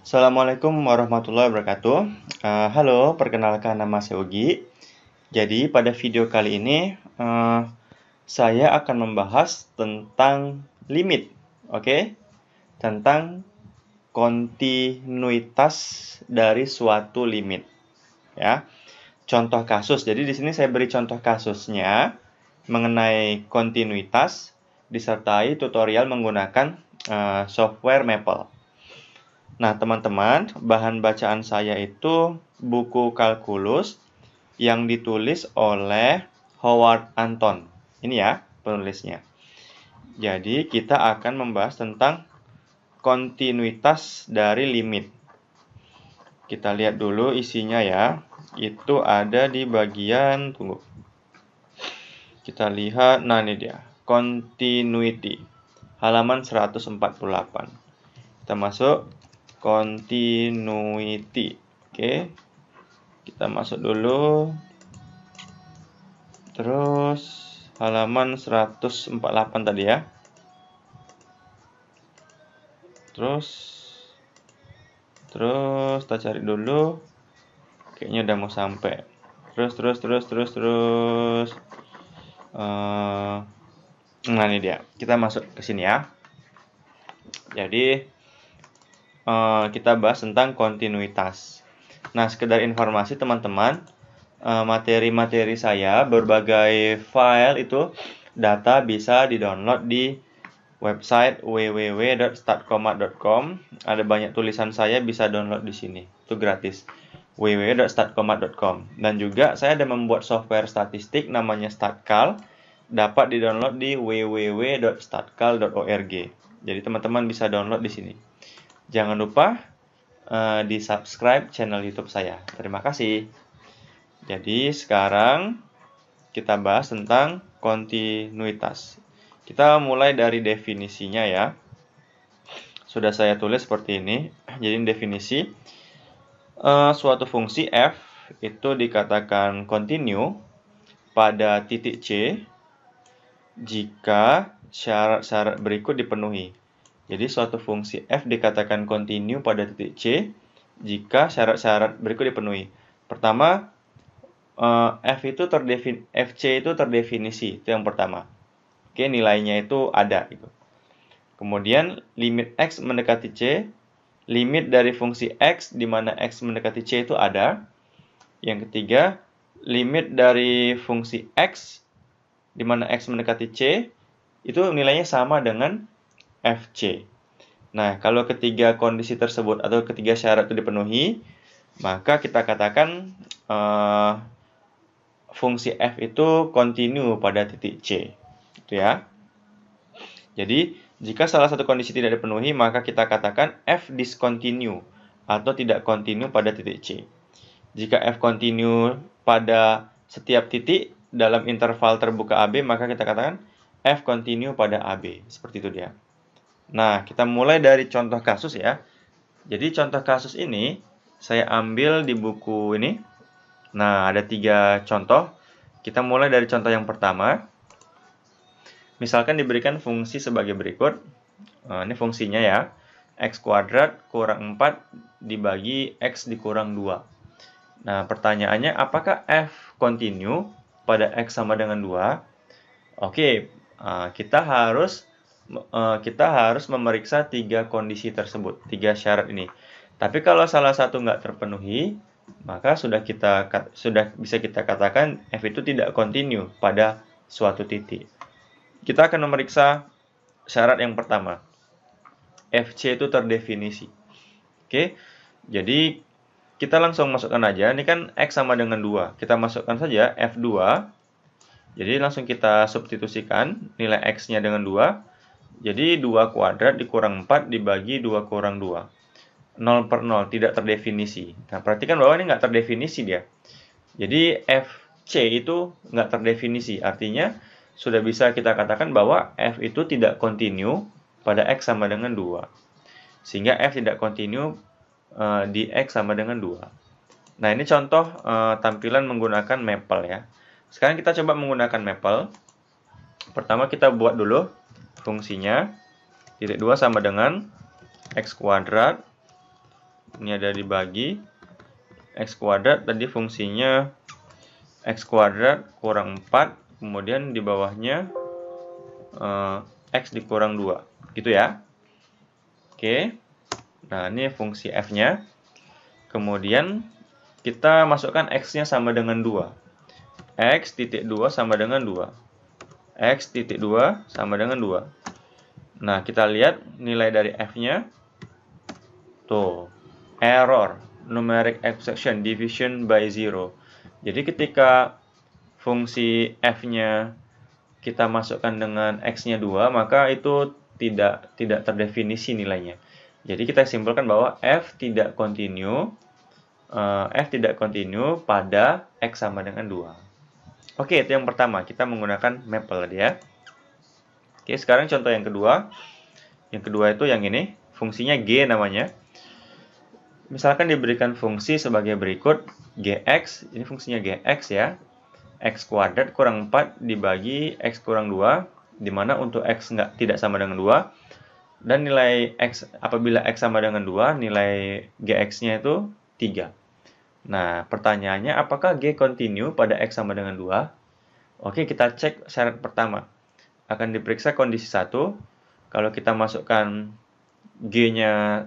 Assalamualaikum warahmatullahi wabarakatuh. Uh, halo, perkenalkan nama saya Ugi. Jadi pada video kali ini uh, saya akan membahas tentang limit, oke? Okay? Tentang kontinuitas dari suatu limit, ya. Contoh kasus. Jadi di sini saya beri contoh kasusnya mengenai kontinuitas disertai tutorial menggunakan uh, software Maple. Nah, teman-teman, bahan bacaan saya itu buku kalkulus yang ditulis oleh Howard Anton. Ini ya penulisnya. Jadi, kita akan membahas tentang kontinuitas dari limit. Kita lihat dulu isinya ya. Itu ada di bagian tunggu. Kita lihat, nah ini dia, continuity. Halaman 148. Kita masuk continuity. Oke. Kita masuk dulu. Terus halaman 148 tadi ya. Terus terus kita cari dulu. Kayaknya udah mau sampai. Terus terus terus terus terus. Uh, nah ini dia. Kita masuk ke sini ya. Jadi Eh, kita bahas tentang kontinuitas. Nah, sekedar informasi teman-teman, eh, materi-materi saya berbagai file itu data bisa di-download di website www.startkomat.com. Ada banyak tulisan saya bisa download di sini. Itu gratis www.statkomat.com dan juga saya ada membuat software statistik namanya Statcal dapat di-download di org. Jadi teman-teman bisa download di sini. Jangan lupa uh, eh, di subscribe channel YouTube saya. Terima kasih. Jadi sekarang kita bahas tentang kontinuitas. Kita mulai dari definisinya ya. Sudah saya tulis seperti ini. Jadi definisi uh, suatu fungsi f itu dikatakan kontinu pada titik c jika syarat-syarat berikut dipenuhi. Jadi suatu fungsi f dikatakan kontinu pada titik c jika syarat-syarat berikut dipenuhi. Pertama, eh, f itu terdefin fc itu terdefinisi, itu yang pertama. Oke, nilainya itu ada gitu. Kemudian limit x mendekati c, limit dari fungsi x di mana x mendekati c itu ada. Yang ketiga, limit dari fungsi x di mana x mendekati c itu nilainya sama dengan FC. Nah, kalau ketiga kondisi tersebut atau ketiga syarat itu dipenuhi, maka kita katakan uh, fungsi f itu continue pada titik c, gitu ya. Jadi jika salah satu kondisi tidak dipenuhi, maka kita katakan f discontinue atau tidak continue pada titik c. Jika f continue pada setiap titik dalam interval terbuka ab, maka kita katakan f continue pada ab. Seperti itu dia. Nah, kita mulai dari contoh kasus ya. Jadi contoh kasus ini saya ambil di buku ini. Nah, ada tiga contoh. Kita mulai dari contoh yang pertama. Misalkan diberikan fungsi sebagai berikut. Nah, ini fungsinya ya. X kuadrat kurang 4 dibagi X dikurang 2. Nah, pertanyaannya apakah F continue pada X sama dengan 2? Oke, ah, kita harus Eh, kita harus memeriksa tiga kondisi tersebut, tiga syarat ini. Tapi kalau salah satu nggak terpenuhi, maka sudah kita sudah bisa kita katakan f itu tidak kontinu pada suatu titik. Kita akan memeriksa syarat yang pertama. FC itu terdefinisi. Oke. Jadi kita langsung masukkan aja. Ini kan X sama dengan dua Kita masukkan saja F2. Jadi langsung kita substitusikan nilai X-nya dengan dua jadi 2 kuadrat dikurang 4 dibagi 2 kurang 2. 0 per 0 tidak terdefinisi. Nah, perhatikan bahwa ini nggak terdefinisi dia. Jadi f c itu nggak terdefinisi. Artinya sudah bisa kita katakan bahwa F itu tidak kontinu pada X sama dengan 2. Sehingga F tidak kontinu uh, eh, di X sama dengan 2. Nah, ini contoh uh, tampilan menggunakan Maple ya. Sekarang kita coba menggunakan Maple. Pertama kita buat dulu fungsinya titik 2 sama dengan x kuadrat ini ada dibagi x kuadrat tadi fungsinya x kuadrat kurang 4 kemudian di bawahnya eh, x dikurang 2 gitu ya oke nah ini fungsi f nya kemudian kita masukkan x nya sama dengan 2 x titik 2 sama dengan 2 X titik 2 sama dengan 2. Nah, kita lihat nilai dari F-nya. Tuh, error, numeric exception, division by 0. Jadi ketika fungsi F-nya kita masukkan dengan X-nya 2, maka itu tidak tidak terdefinisi nilainya. Jadi kita simpulkan bahwa F tidak kontinu, eh, F tidak continue pada X sama dengan 2. Oke, itu yang pertama. Kita menggunakan maple dia. Ya. Oke, sekarang contoh yang kedua. Yang kedua itu yang ini. Fungsinya G namanya. Misalkan diberikan fungsi sebagai berikut. Gx, ini fungsinya Gx ya. X kuadrat kurang 4 dibagi X kurang 2. Dimana untuk X nggak, tidak sama dengan 2. Dan nilai X, apabila X sama dengan 2, nilai Gx-nya itu 3. Nah, pertanyaannya apakah G continue pada X sama dengan 2? Oke, kita cek syarat pertama. Akan diperiksa kondisi 1. Kalau kita masukkan G-nya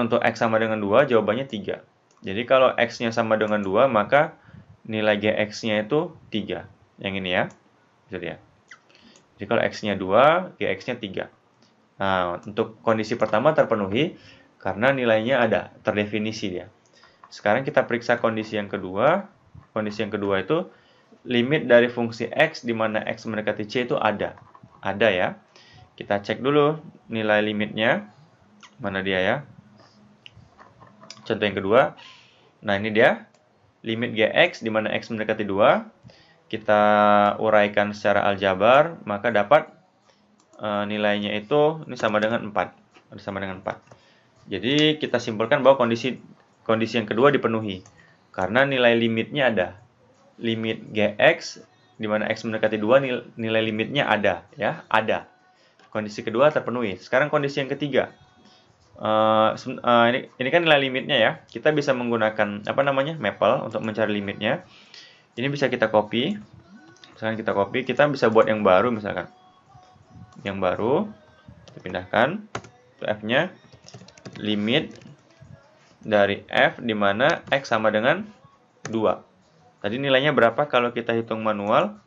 untuk X sama dengan 2, jawabannya 3. Jadi kalau X-nya sama dengan 2, maka nilai GX-nya itu 3. Yang ini ya. Jadi ya. Jadi kalau X-nya 2, GX-nya 3. Nah, untuk kondisi pertama terpenuhi karena nilainya ada, terdefinisi dia. Sekarang kita periksa kondisi yang kedua. Kondisi yang kedua itu limit dari fungsi x di mana x mendekati c itu ada. Ada ya. Kita cek dulu nilai limitnya. Mana dia ya? Contoh yang kedua. Nah, ini dia. Limit gx di mana x mendekati 2. Kita uraikan secara aljabar, maka dapat e, nilainya itu ini sama dengan 4. Sama dengan 4. Jadi kita simpulkan bahwa kondisi Kondisi yang kedua dipenuhi karena nilai limitnya ada. Limit GX di mana X mendekati 2 nilai limitnya ada ya, ada. Kondisi kedua terpenuhi. Sekarang kondisi yang ketiga. Uh, ini, kan nilai limitnya ya. Kita bisa menggunakan apa namanya? Maple untuk mencari limitnya. Ini bisa kita copy. Misalkan kita copy, kita bisa buat yang baru misalkan. Yang baru kita pindahkan F-nya limit dari F di mana X sama dengan 2. Tadi nilainya berapa kalau kita hitung manual?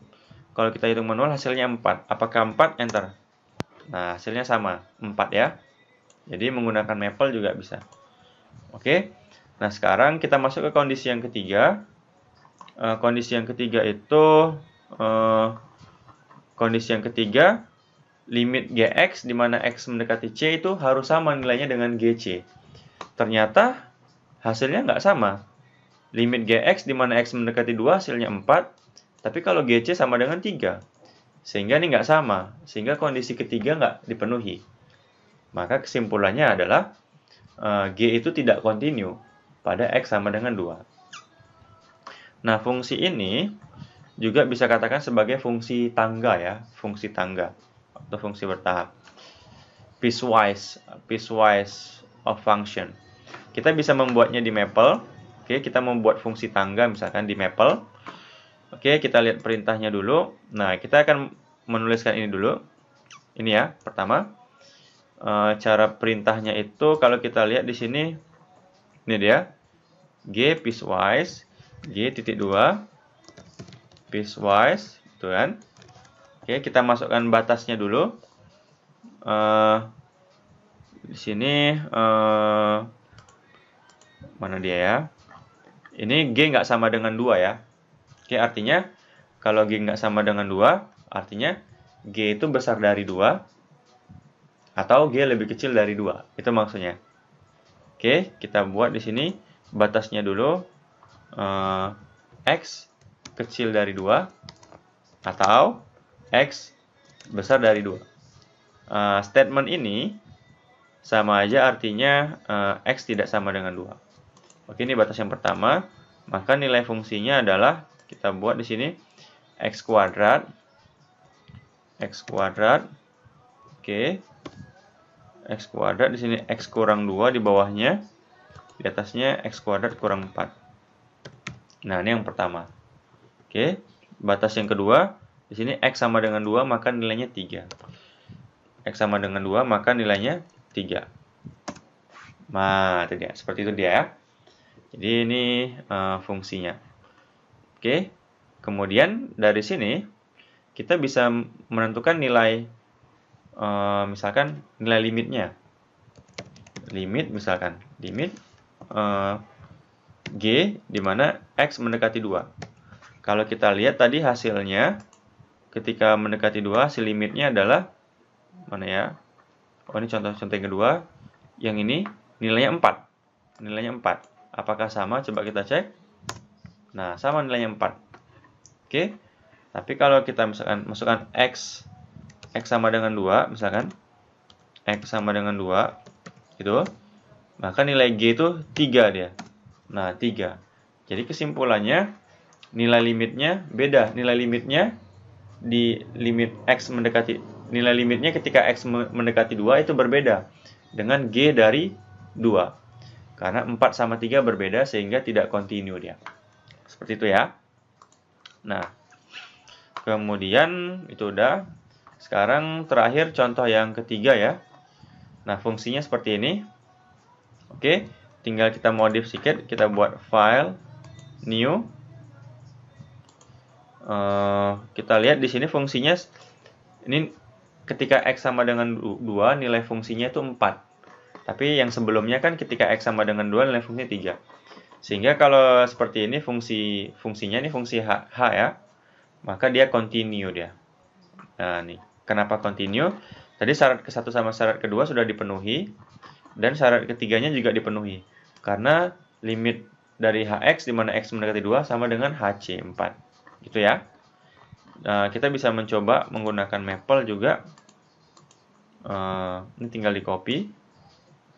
Kalau kita hitung manual hasilnya 4. Apakah 4? Enter. Nah, hasilnya sama. 4 ya. Jadi menggunakan maple juga bisa. Oke. Nah, sekarang kita masuk ke kondisi yang ketiga. Eh, kondisi yang ketiga itu... Eh, kondisi yang ketiga limit GX di mana X mendekati C itu harus sama nilainya dengan GC ternyata hasilnya nggak sama. Limit GX di mana X mendekati 2 hasilnya 4, tapi kalau GC sama dengan 3. Sehingga ini nggak sama, sehingga kondisi ketiga nggak dipenuhi. Maka kesimpulannya adalah eh, G itu tidak kontinu pada X sama dengan 2. Nah, fungsi ini juga bisa katakan sebagai fungsi tangga ya, fungsi tangga atau fungsi bertahap. Piecewise, piecewise of function. Kita bisa membuatnya di Maple. Oke, kita membuat fungsi tangga misalkan di Maple. Oke, kita lihat perintahnya dulu. Nah, kita akan menuliskan ini dulu. Ini ya, pertama. E, cara perintahnya itu kalau kita lihat di sini ini dia. G piecewise, G titik 2 piecewise, gitu kan. Oke, kita masukkan batasnya dulu. Uh, di sini uh, mana dia ya? Ini G nggak sama dengan dua ya. Oke, artinya kalau G nggak sama dengan dua artinya G itu besar dari dua atau G lebih kecil dari dua Itu maksudnya. Oke, kita buat di sini batasnya dulu uh, X kecil dari dua atau X besar dari dua Uh, statement ini sama aja artinya uh, x tidak sama dengan 2. Oke, ini batas yang pertama. Maka nilai fungsinya adalah kita buat di sini x kuadrat x kuadrat oke x kuadrat di sini x kurang 2 di bawahnya di atasnya x kuadrat kurang 4. Nah, ini yang pertama. Oke, batas yang kedua di sini x sama dengan 2 maka nilainya 3. x sama dengan 2 maka nilainya 3. Nah, itu dia. Seperti itu dia ya. Jadi ini uh, fungsinya. Oke. Kemudian dari sini kita bisa menentukan nilai uh, misalkan nilai limitnya. Limit misalkan, limit uh, G di mana X mendekati 2. Kalau kita lihat tadi hasilnya ketika mendekati 2 hasil limitnya adalah mana ya? Oh, ini contoh-contoh yang kedua. Yang ini nilainya 4. Nilainya 4. Apakah sama? Coba kita cek. Nah, sama nilainya 4. Oke. Tapi kalau kita misalkan masukkan X. X sama dengan 2, misalkan. X sama dengan 2. Gitu. Maka nilai G itu 3 dia. Nah, 3. Jadi kesimpulannya, nilai limitnya beda. Nilai limitnya di limit X mendekati Nilai limitnya ketika X mendekati 2 itu berbeda dengan G dari 2. Karena 4 sama 3 berbeda sehingga tidak kontinu dia. Seperti itu ya. Nah, kemudian itu udah. Sekarang terakhir contoh yang ketiga ya. Nah, fungsinya seperti ini. Oke, tinggal kita modif sedikit. Kita buat file, new. Uh, kita lihat di sini fungsinya ini ketika X sama dengan 2, nilai fungsinya itu 4. Tapi yang sebelumnya kan ketika X sama dengan 2, nilai fungsinya 3. Sehingga kalau seperti ini fungsi fungsinya ini fungsi H, H ya, maka dia continue dia. Nah, nih. Kenapa continue? Tadi syarat ke satu sama syarat kedua sudah dipenuhi, dan syarat ketiganya juga dipenuhi. Karena limit dari hx di mana x mendekati 2 sama dengan hc 4. Gitu ya. Nah, kita bisa mencoba menggunakan maple juga Eh, ini tinggal di copy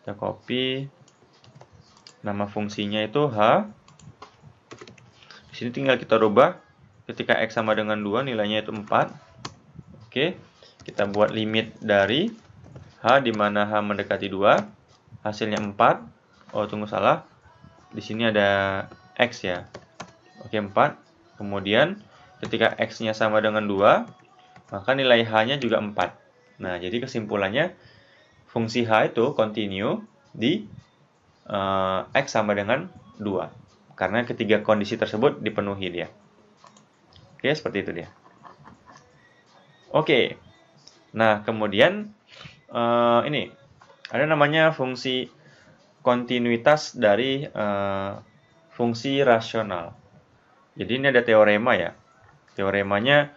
kita copy nama fungsinya itu h di sini tinggal kita rubah ketika x sama dengan 2 nilainya itu 4 oke kita buat limit dari h di mana h mendekati 2 hasilnya 4 oh tunggu salah di sini ada x ya oke 4 kemudian ketika x nya sama dengan 2 maka nilai h nya juga 4 Nah, jadi kesimpulannya fungsi H itu continue di uh, X sama dengan 2. Karena ketiga kondisi tersebut dipenuhi dia. Oke, seperti itu dia. Oke, nah kemudian uh, ini ada namanya fungsi kontinuitas dari uh, fungsi rasional. Jadi ini ada teorema ya. Teoremanya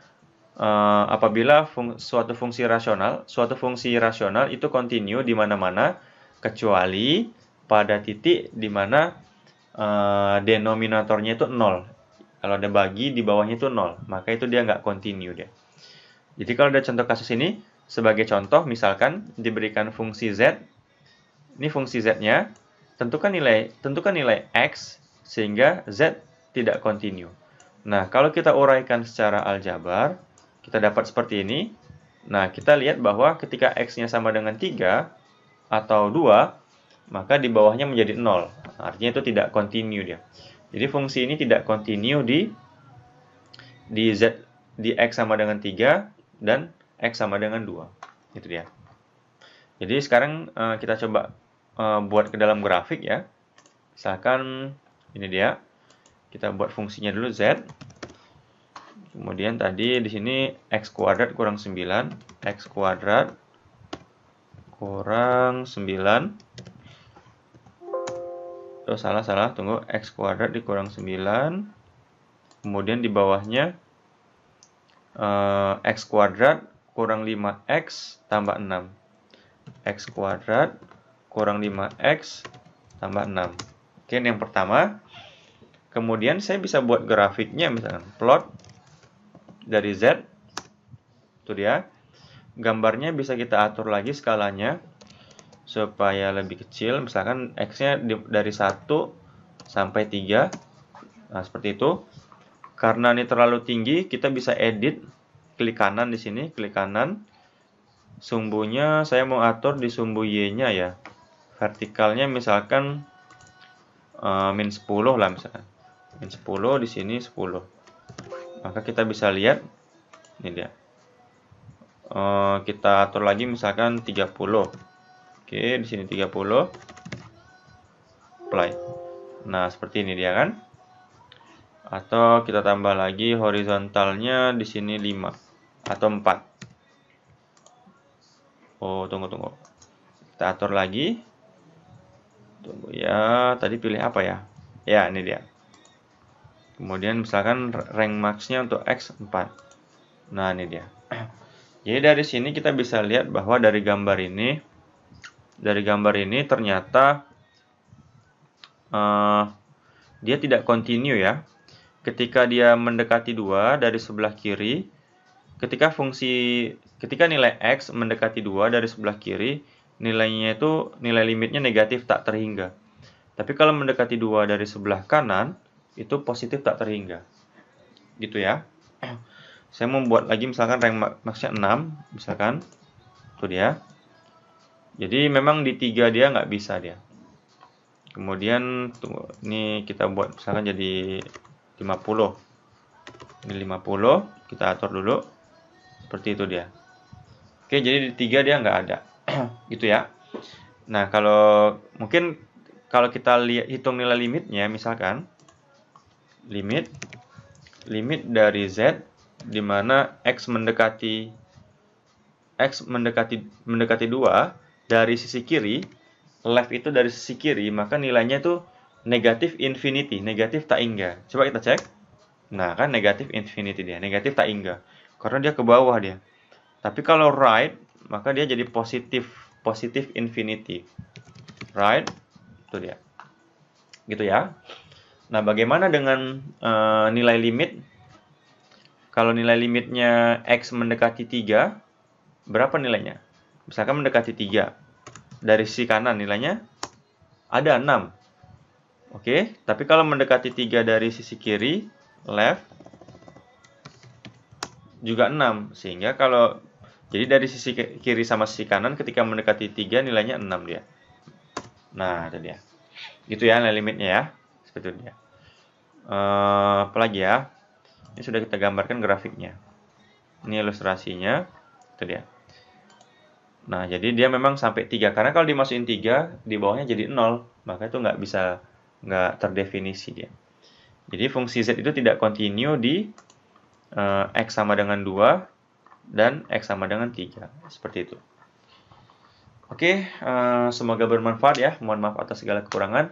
uh, apabila fung suatu fungsi rasional, suatu fungsi rasional itu continue di mana-mana kecuali pada titik di mana uh, denominatornya itu nol. Kalau ada bagi di bawahnya itu nol, maka itu dia nggak continue dia. Jadi kalau ada contoh kasus ini, sebagai contoh misalkan diberikan fungsi z, ini fungsi z-nya, tentukan nilai tentukan nilai x sehingga z tidak continue. Nah, kalau kita uraikan secara aljabar, kita dapat seperti ini. Nah, kita lihat bahwa ketika X-nya sama dengan 3 atau 2, maka di bawahnya menjadi 0. Artinya itu tidak continue dia. Jadi fungsi ini tidak continue di di Z di X sama dengan 3 dan X sama dengan 2. Itu dia. Jadi sekarang uh, kita coba uh, buat ke dalam grafik ya. Misalkan ini dia. Kita buat fungsinya dulu Z. Kemudian tadi di sini x kuadrat kurang 9, x kuadrat kurang 9. Oh, salah, salah. Tunggu, x kuadrat dikurang 9. Kemudian di bawahnya uh, x kuadrat kurang 5x tambah 6. x kuadrat kurang 5x tambah 6. Oke, yang pertama. Kemudian saya bisa buat grafiknya misalnya plot dari Z. Itu dia. Gambarnya bisa kita atur lagi skalanya supaya lebih kecil. Misalkan X-nya dari 1 sampai 3. Nah, seperti itu. Karena ini terlalu tinggi, kita bisa edit. Klik kanan di sini, klik kanan. Sumbunya saya mau atur di sumbu Y-nya ya. Vertikalnya misalkan uh, min 10 lah misalkan. Min 10 di sini 10 maka kita bisa lihat ini dia e, kita atur lagi misalkan 30 oke di sini 30 apply nah seperti ini dia kan atau kita tambah lagi horizontalnya di sini 5 atau 4 oh tunggu tunggu kita atur lagi tunggu ya tadi pilih apa ya ya ini dia Kemudian misalkan rank maxnya untuk X 4. Nah, ini dia. Jadi dari sini kita bisa lihat bahwa dari gambar ini dari gambar ini ternyata uh, dia tidak continue ya. Ketika dia mendekati dua dari sebelah kiri, ketika fungsi ketika nilai x mendekati dua dari sebelah kiri, nilainya itu nilai limitnya negatif tak terhingga. Tapi kalau mendekati dua dari sebelah kanan, itu positif tak terhingga gitu ya eh. saya membuat lagi misalkan rank maxnya 6 misalkan itu dia jadi memang di tiga dia nggak bisa dia kemudian tunggu, ini kita buat misalkan jadi 50 ini 50 kita atur dulu seperti itu dia oke jadi di tiga dia nggak ada gitu ya nah kalau mungkin kalau kita lihat hitung nilai limitnya misalkan limit limit dari z di mana x mendekati x mendekati mendekati 2 dari sisi kiri left itu dari sisi kiri maka nilainya itu negatif infinity negatif tak hingga coba kita cek nah kan negatif infinity dia negatif tak hingga karena dia ke bawah dia tapi kalau right maka dia jadi positif positif infinity right itu dia gitu ya Nah, bagaimana dengan uh, nilai limit? Kalau nilai limitnya X mendekati 3, berapa nilainya? Misalkan mendekati 3. Dari sisi kanan nilainya ada 6. Oke, tapi kalau mendekati 3 dari sisi kiri, left, juga 6. Sehingga kalau, jadi dari sisi kiri sama sisi kanan ketika mendekati 3 nilainya 6 dia. Nah, itu dia. Gitu ya nilai limitnya ya itu dia uh, eh, apalagi ya ini sudah kita gambarkan grafiknya ini ilustrasinya itu dia nah jadi dia memang sampai 3 karena kalau dimasukin 3 di bawahnya jadi 0 maka itu nggak bisa nggak terdefinisi dia jadi fungsi z itu tidak continue di uh, x sama dengan 2 dan x sama dengan 3 seperti itu Oke, uh, semoga bermanfaat ya. Mohon maaf atas segala kekurangan.